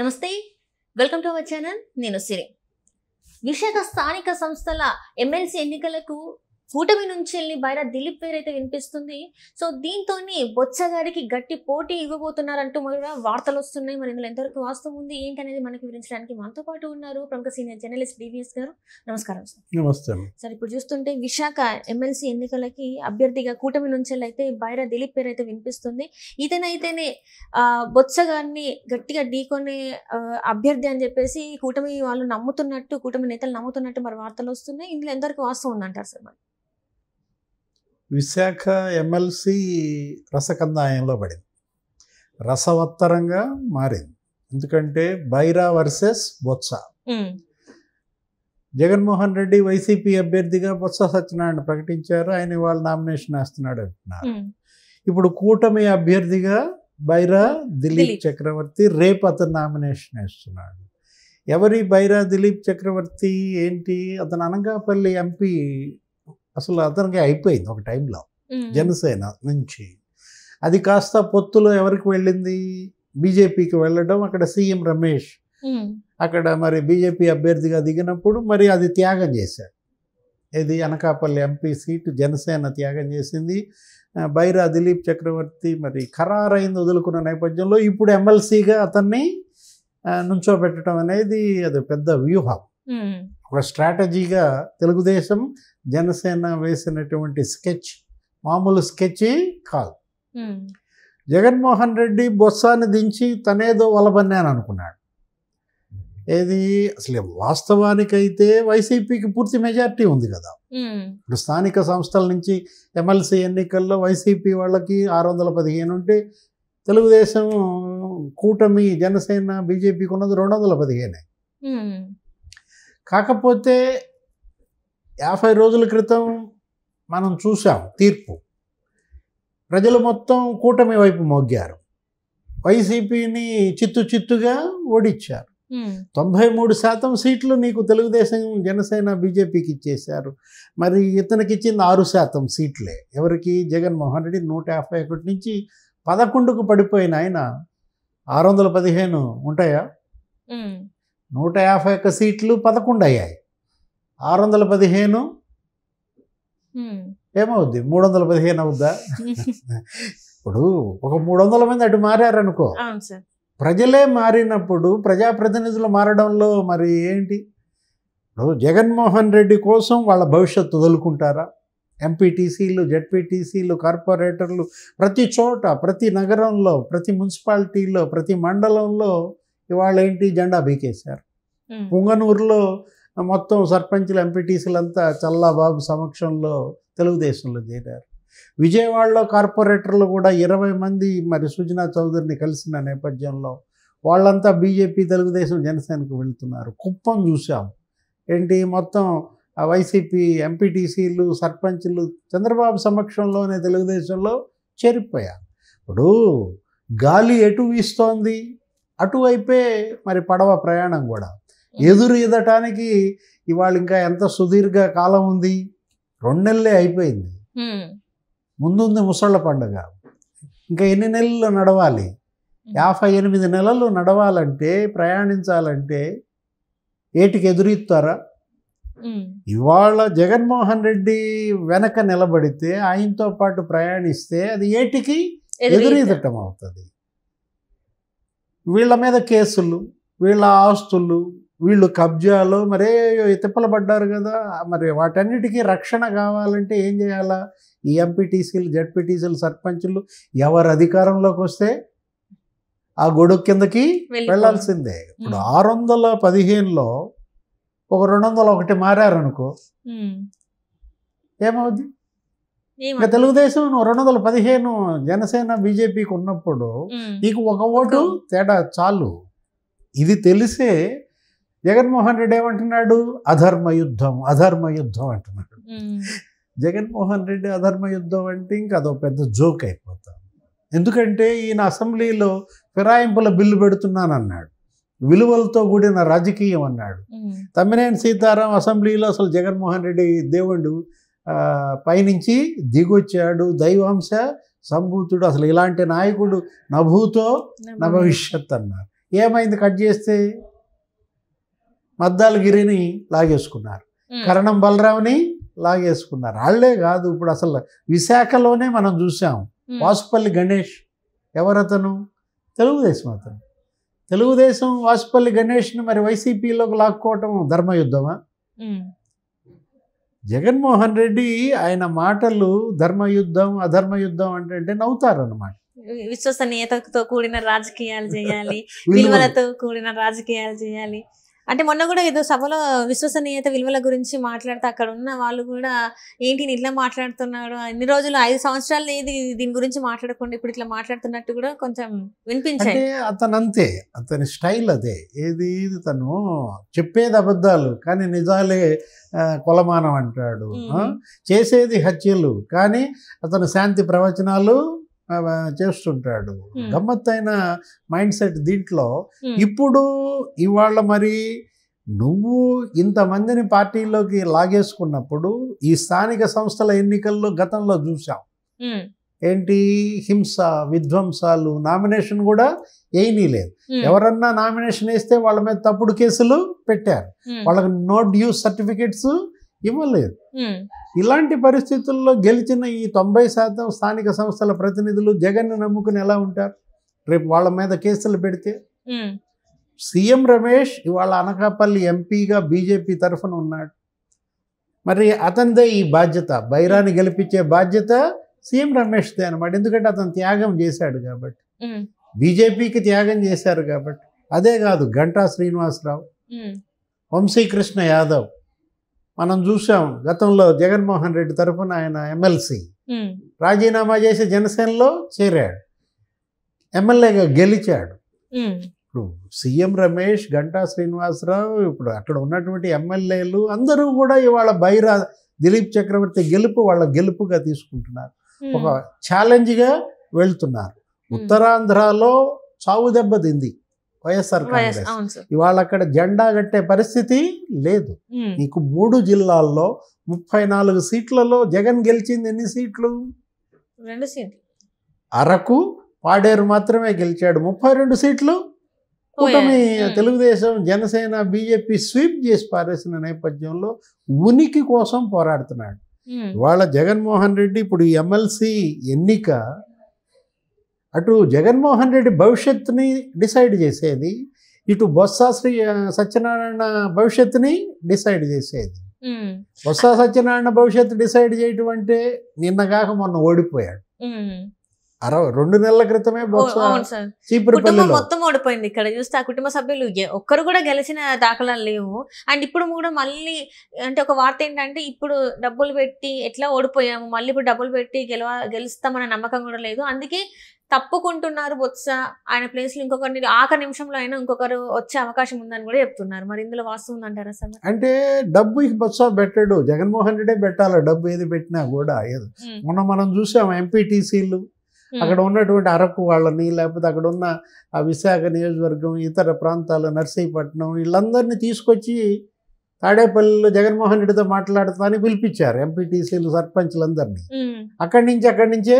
నమస్తే welcome to our channel నేను సిరి విశాఖ స్థానిక సంస్థల ఎమ్మెల్సీ ఎన్నికలకు కూటమి నుంచి వెళ్ళి బయట దిలీప్ పేరైతే వినిపిస్తుంది సో దీంతోనే బొత్సగాడికి గట్టి పోటీ ఇవ్వబోతున్నారంటూ కూడా వార్తలు వస్తున్నాయి మరి ఇందులో ఎంతవరకు వాస్తవం ఉంది ఏంటనేది మనకి వివరించడానికి మనతో పాటు ఉన్నారు ప్రముఖ సీనియర్ జర్నలిస్ట్ డివిఎస్ గారు నమస్కారం సార్ నమస్తే సార్ ఇప్పుడు చూస్తుంటే విశాఖ ఎమ్మెల్సీ ఎన్నికలకి అభ్యర్థిగా కూటమి నుంచి అయితే బయట దిలీప్ పేరు అయితే వినిపిస్తుంది ఇతనైతేనే బొత్సగాడిని గట్టిగా ఢీకొనే అభ్యర్థి అని చెప్పేసి కూటమి వాళ్ళు నమ్ముతున్నట్టు కూటమి నేతలు నమ్ముతున్నట్టు మరి వార్తలు వస్తున్నాయి ఇందులో ఎంతవరకు వాస్తవం ఉందంటారు సార్ మరి విశాఖ ఎమ్మెల్సీ రసకందాయంలో పడింది రసవత్తరంగా మారింది ఎందుకంటే బైరా వర్సెస్ బొత్స జగన్మోహన్ రెడ్డి వైసీపీ అభ్యర్థిగా బొత్స సత్యనారాయణ ప్రకటించారు ఆయన వాళ్ళు నామినేషన్ వేస్తున్నాడు అంటున్నారు ఇప్పుడు కూటమి అభ్యర్థిగా బైరా దిలీప్ చక్రవర్తి రేపు అతను నామినేషన్ వేస్తున్నాడు ఎవరి బైరా దిలీప్ చక్రవర్తి ఏంటి అతను అనగాపల్లి ఎంపీ అసలు అతనికి అయిపోయింది ఒక టైంలో జనసేన నుంచి అది కాస్త పొత్తులో ఎవరికి వెళ్ళింది బీజేపీకి వెళ్ళడం అక్కడ సీఎం రమేష్ అక్కడ మరి బీజేపీ అభ్యర్థిగా దిగినప్పుడు మరి అది త్యాగం చేశాడు ఇది అనకాపల్లి ఎంపీ సీటు జనసేన త్యాగం చేసింది బైరా దిలీప్ చక్రవర్తి మరి ఖరారైంది వదులుకున్న నేపథ్యంలో ఇప్పుడు ఎమ్మెల్సీగా అతన్ని నుంచోబెట్టడం అనేది అది పెద్ద వ్యూహం ఒక స్ట్రాటజీగా తెలుగుదేశం జనసేన వేసినటువంటి స్కెచ్ మామూలు స్కెచ్ కాదు జగన్మోహన్ రెడ్డి బొత్సాన్ని దించి తనేదో వలబన్నాను అనుకున్నాడు ఏది అసలు వాస్తవానికైతే వైసీపీకి పూర్తి మెజార్టీ ఉంది కదా ఇప్పుడు స్థానిక సంస్థల నుంచి ఎమ్మెల్సీ ఎన్నికల్లో వైసీపీ వాళ్ళకి ఆరు వందల పదిహేను ఉంటే తెలుగుదేశం కూటమి జనసేన బీజేపీకి ఉన్నది రెండు వందల పదిహేనే కాకపోతే యాభై రోజుల క్రితం మనం చూసాం తీర్పు ప్రజలు మొత్తం కూటమి వైపు మొగ్గారు వైసీపీని చిత్తు చిత్తుగా ఓడిచ్చారు తొంభై మూడు శాతం సీట్లు నీకు తెలుగుదేశం జనసేన బీజేపీకి ఇచ్చేశారు మరి ఇతనికి ఇచ్చింది ఆరు శాతం సీట్లే ఎవరికి జగన్మోహన్ రెడ్డి నూట యాభై ఒకటి నుంచి పదకొండుకు పడిపోయిన ఆయన ఆరు వందల పదిహేను ఉంటాయా నూట యాభై ఒక్క సీట్లు పదకొండు అయ్యాయి ఆరు వందల పదిహేను ఏమవుద్ది మూడు వందల పదిహేను అవుద్దా ఇప్పుడు ఒక మూడు వందల మంది అటు మారనుకో ప్రజలే మారినప్పుడు ప్రజాప్రతినిధులు మారడంలో మరి ఏంటి ఇప్పుడు జగన్మోహన్ రెడ్డి కోసం వాళ్ళ భవిష్యత్తు వదులుకుంటారా ఎంపీటీసీలు జెడ్పీటీసీలు కార్పొరేటర్లు ప్రతి చోట ప్రతి నగరంలో ప్రతి మున్సిపాలిటీలో ప్రతి మండలంలో ఇవాళ ఏంటి జెండా బీకేశారు పుంగనూరులో మొత్తం సర్పంచ్లు ఎంపీటీసీలంతా చల్లాబాబు సమక్షంలో తెలుగుదేశంలో చేరారు విజయవాడలో కార్పొరేటర్లు కూడా ఇరవై మంది మరి సుజనా చౌదరిని కలిసిన నేపథ్యంలో వాళ్ళంతా బీజేపీ తెలుగుదేశం జనసేనకు వెళ్తున్నారు కుప్పం చూసాం ఏంటి మొత్తం వైసీపీ ఎంపీటీసీలు సర్పంచ్లు చంద్రబాబు సమక్షంలోనే తెలుగుదేశంలో చేరిపోయారు ఇప్పుడు గాలి ఎటు వీస్తోంది అటువైపే మరి పడవ ప్రయాణం కూడా ఎదురు ఈదటానికి ఇవాళ ఇంకా ఎంత సుదీర్ఘ కాలం ఉంది రెండు నెలలే అయిపోయింది ముందుంది ముసళ్ళ పండుగ ఇంకా ఎన్ని నెలలు నడవాలి యాభై ఎనిమిది నెలలు నడవాలంటే ప్రయాణించాలంటే ఏటికి ఎదురిస్తారా ఇవాళ జగన్మోహన్ రెడ్డి వెనక నిలబడితే ఆయనతో పాటు ప్రయాణిస్తే అది ఏటికి ఎదురీదటం అవుతుంది వీళ్ళ మీద కేసులు వీళ్ళ ఆస్తులు వీళ్ళు కబ్జాలు మరే తిప్పలు పడ్డారు కదా మరి వాటన్నిటికీ రక్షణ కావాలంటే ఏం చేయాలా ఈ ఎంపీటీసీలు జడ్పీటీసీలు సర్పంచులు ఎవరు అధికారంలోకి వస్తే ఆ గొడుగు కిందకి వెళ్ళాల్సిందే ఇప్పుడు ఆరు వందల పదిహేనులో ఒక రెండు వందల ఒకటి మారారనుకో ఏమవుద్ది ఇంకా తెలుగుదేశం రెండు వందల పదిహేను జనసేన బీజేపీకి ఉన్నప్పుడు నీకు ఒక ఓటు తేడా చాలు ఇది తెలిసే జగన్మోహన్ రెడ్డి ఏమంటున్నాడు అధర్మ యుద్ధం అధర్మ యుద్ధం అంటున్నాడు జగన్మోహన్ రెడ్డి అధర్మ యుద్ధం అంటే ఇంకా అదో పెద్ద జోక్ అయిపోతాం ఎందుకంటే ఈయన అసెంబ్లీలో ఫిరాయింపుల బిల్లు పెడుతున్నానన్నాడు విలువలతో కూడిన రాజకీయం అన్నాడు తమ్మినేని సీతారాం అసెంబ్లీలో అసలు జగన్మోహన్ రెడ్డి దేవుడు పైనుంచి దిగొచ్చాడు దైవాంశ సంభూతుడు అసలు ఇలాంటి నాయకుడు నభూతో నభవిష్యత్ అన్నారు ఏమైంది కట్ చేస్తే గిరిని లాగేసుకున్నారు కరణం బలరావుని లాగేసుకున్నారు వాళ్ళే కాదు ఇప్పుడు అసలు విశాఖలోనే మనం చూసాం వాసుపల్లి గణేష్ ఎవరతను తెలుగుదేశం అతను తెలుగుదేశం వాసుపల్లి గణేష్ని మరి వైసీపీలోకి లాక్కోవటం ధర్మయుద్ధమా జగన్మోహన్ రెడ్డి ఆయన మాటలు ధర్మయుద్ధం అధర్మయుద్ధం అంటే నవ్వుతారనమాట విశ్వసనీయతతో కూడిన రాజకీయాలు చేయాలి విలువలతో కూడిన రాజకీయాలు చేయాలి అంటే మొన్న కూడా ఏదో సభలో విశ్వసనీయత విలువల గురించి మాట్లాడితే అక్కడ ఉన్న వాళ్ళు కూడా ఏంటి ఇట్లా మాట్లాడుతున్నాడు అన్ని రోజులు ఐదు సంవత్సరాలు ఇది దీని గురించి మాట్లాడకుండా ఇప్పుడు ఇట్లా మాట్లాడుతున్నట్టు కూడా కొంచెం వినిపించాయి అతను అంతే అతని స్టైల్ అదే ఏది తను చెప్పేది అబద్ధాలు కానీ నిజాలే కొలమానం అంటాడు చేసేది హత్యలు కానీ అతను శాంతి ప్రవచనాలు చేస్తుంటాడు గమ్మత్తైన మైండ్ సెట్ దీంట్లో ఇప్పుడు ఇవాళ మరి నువ్వు ఇంతమందిని పార్టీలోకి లాగేసుకున్నప్పుడు ఈ స్థానిక సంస్థల ఎన్నికల్లో గతంలో చూసాం ఏంటి హింస విధ్వంసాలు నామినేషన్ కూడా ఏమీ లేదు ఎవరన్నా నామినేషన్ వేస్తే వాళ్ళ మీద తప్పుడు కేసులు పెట్టారు వాళ్ళకి నో డ్యూస్ సర్టిఫికెట్స్ ఇవ్వలేదు ఇలాంటి పరిస్థితుల్లో గెలిచిన ఈ తొంభై శాతం స్థానిక సంస్థల ప్రతినిధులు జగన్ నమ్ముకుని ఎలా ఉంటారు రేపు వాళ్ళ మీద కేసులు పెడితే సీఎం రమేష్ ఇవాళ అనకాపల్లి ఎంపీగా బీజేపీ తరఫున ఉన్నాడు మరి అతనిదే ఈ బాధ్యత బైరాన్ని గెలిపించే బాధ్యత సీఎం రమేష్దే అనమాట ఎందుకంటే అతను త్యాగం చేశాడు కాబట్టి బీజేపీకి త్యాగం చేశారు కాబట్టి అదే కాదు గంటా శ్రీనివాసరావు వంశీకృష్ణ యాదవ్ మనం చూసాం గతంలో జగన్మోహన్ రెడ్డి తరఫున ఆయన ఎమ్మెల్సీ రాజీనామా చేసి జనసేనలో చేరాడు ఎమ్మెల్యేగా గెలిచాడు ఇప్పుడు సీఎం రమేష్ గంటా శ్రీనివాసరావు ఇప్పుడు అక్కడ ఉన్నటువంటి ఎమ్మెల్యేలు అందరూ కూడా ఇవాళ బైరా దిలీప్ చక్రవర్తి గెలుపు వాళ్ళ గెలుపుగా తీసుకుంటున్నారు ఒక ఛాలెంజ్గా వెళ్తున్నారు ఉత్తరాంధ్రలో చావు దెబ్బతింది వైఎస్ఆర్ కాంగ్రెస్ ఇవాళ అక్కడ జెండా కట్టే పరిస్థితి లేదు నీకు మూడు జిల్లాల్లో ముప్పై నాలుగు సీట్లలో జగన్ గెలిచింది ఎన్ని సీట్లు రెండు సీట్లు అరకు పాడేరు మాత్రమే గెలిచాడు ముప్పై రెండు సీట్లు కూటమి తెలుగుదేశం జనసేన బీజేపీ స్వీప్ చేసి పారేసిన నేపథ్యంలో ఉనికి కోసం పోరాడుతున్నాడు ఇవాళ జగన్మోహన్ రెడ్డి ఇప్పుడు ఈ ఎమ్మెల్సీ ఎన్నిక అటు జగన్మోహన్ రెడ్డి భవిష్యత్తుని డిసైడ్ చేసేది ఇటు బొత్స శ్రీ సత్యనారాయణ భవిష్యత్తుని డిసైడ్ చేసేది బొత్స సత్యనారాయణ భవిష్యత్తు డిసైడ్ చేయటం అంటే నిన్న కాక మొన్న ఓడిపోయాడు అరవై రెండు నెలల క్రితమే కుటుంబం మొత్తం ఓడిపోయింది ఇక్కడ చూస్తే ఆ కుటుంబ సభ్యులు ఒక్కరు కూడా గెలిచిన దాఖలాలు లేవు అండ్ ఇప్పుడు కూడా మళ్ళీ అంటే ఒక వార్త ఏంటంటే ఇప్పుడు డబ్బులు పెట్టి ఎట్లా ఓడిపోయాము మళ్ళీ ఇప్పుడు డబ్బులు పెట్టి గెలవ గెలుస్తామనే నమ్మకం కూడా లేదు అందుకే తప్పుకుంటున్నారు బొత్స ఆయన ప్లేస్ లో ఇంకొకరిని ఆఖ నిమిషంలో అయినా ఇంకొకరు వచ్చే అవకాశం ఉందని కూడా చెప్తున్నారు మరి ఇందులో వాస్తవం ఉందంటారా సార్ అంటే డబ్బు బొత్స పెట్టడు జగన్మోహన్ రెడ్డే పెట్టాలి డబ్బు ఏది పెట్టినా కూడా ఏదో మొన్న మనం చూసాం ఎంపీటీసీలు అక్కడ ఉన్నటువంటి అరకు వాళ్ళని లేకపోతే అక్కడ ఉన్న విశాఖ నియోజకవర్గం ఇతర ప్రాంతాల నర్సీపట్నం వీళ్ళందరినీ తీసుకొచ్చి తాడేపల్లిలో జగన్మోహన్ రెడ్డితో మాట్లాడతానని పిలిపించారు ఎంపీటీసీలు సర్పంచ్లందరినీ అక్కడి నుంచి అక్కడి నుంచే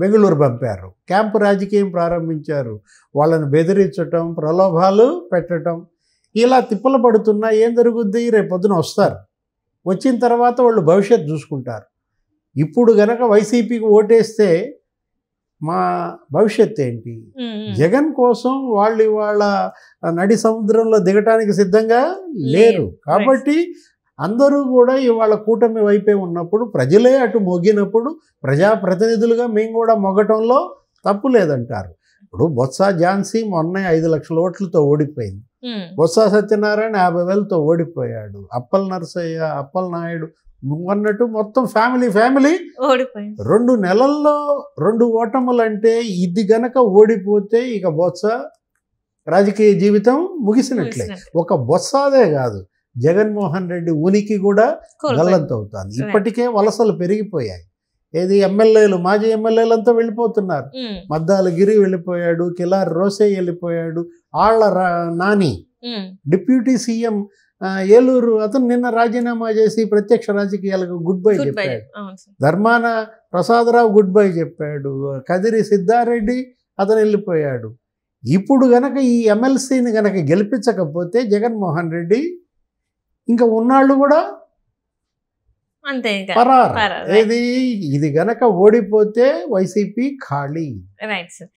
బెంగళూరు పంపారు క్యాంపు రాజకీయం ప్రారంభించారు వాళ్ళని బెదిరించటం ప్రలోభాలు పెట్టడం ఇలా తిప్పలు పడుతున్నా ఏం జరుగుద్ది రేపు పొద్దున వస్తారు వచ్చిన తర్వాత వాళ్ళు భవిష్యత్తు చూసుకుంటారు ఇప్పుడు గనక వైసీపీకి ఓటేస్తే మా భవిష్యత్ ఏంటి జగన్ కోసం వాళ్ళు వాళ్ళ నడి సముద్రంలో దిగటానికి సిద్ధంగా లేరు కాబట్టి అందరూ కూడా ఇవాళ కూటమి వైపే ఉన్నప్పుడు ప్రజలే అటు మొగినప్పుడు ప్రజాప్రతినిధులుగా మేము కూడా మొగ్గటంలో తప్పు లేదంటారు ఇప్పుడు బొత్స ఝాన్సీ మొన్నే ఐదు లక్షల ఓట్లతో ఓడిపోయింది బొత్స సత్యనారాయణ యాభై వేలతో ఓడిపోయాడు అప్పల్ నరసయ్య అప్పల్ నాయుడు నువ్వు అన్నట్టు మొత్తం ఫ్యామిలీ ఫ్యామిలీ రెండు నెలల్లో రెండు ఓటములు అంటే ఇది గనక ఓడిపోతే ఇక బొత్స రాజకీయ జీవితం ముగిసినట్లే ఒక బొత్సాదే కాదు జగన్మోహన్ రెడ్డి ఉనికి కూడా గల్లంతవుతుంది ఇప్పటికే వలసలు పెరిగిపోయాయి ఏది ఎమ్మెల్యేలు మాజీ ఎమ్మెల్యేలంతా వెళ్ళిపోతున్నారు మద్దాల గిరి వెళ్ళిపోయాడు కిలార్ రోసే వెళ్ళిపోయాడు ఆళ్ల నాని డిప్యూటీ సీఎం ఏలూరు అతను నిన్న రాజీనామా చేసి ప్రత్యక్ష రాజకీయాలకు గుడ్ బై చెప్పాడు ధర్మాన ప్రసాదరావు గుడ్ బై చెప్పాడు కదిరి సిద్ధారెడ్డి అతను వెళ్ళిపోయాడు ఇప్పుడు గనక ఈ ఎమ్మెల్సీని గనక గెలిపించకపోతే జగన్మోహన్ రెడ్డి ఇంకా ఉన్నాళ్ళు కూడా అంతే పరారు ఇది ఇది గనక ఓడిపోతే వైసీపీ ఖాళీ రైట్ సార్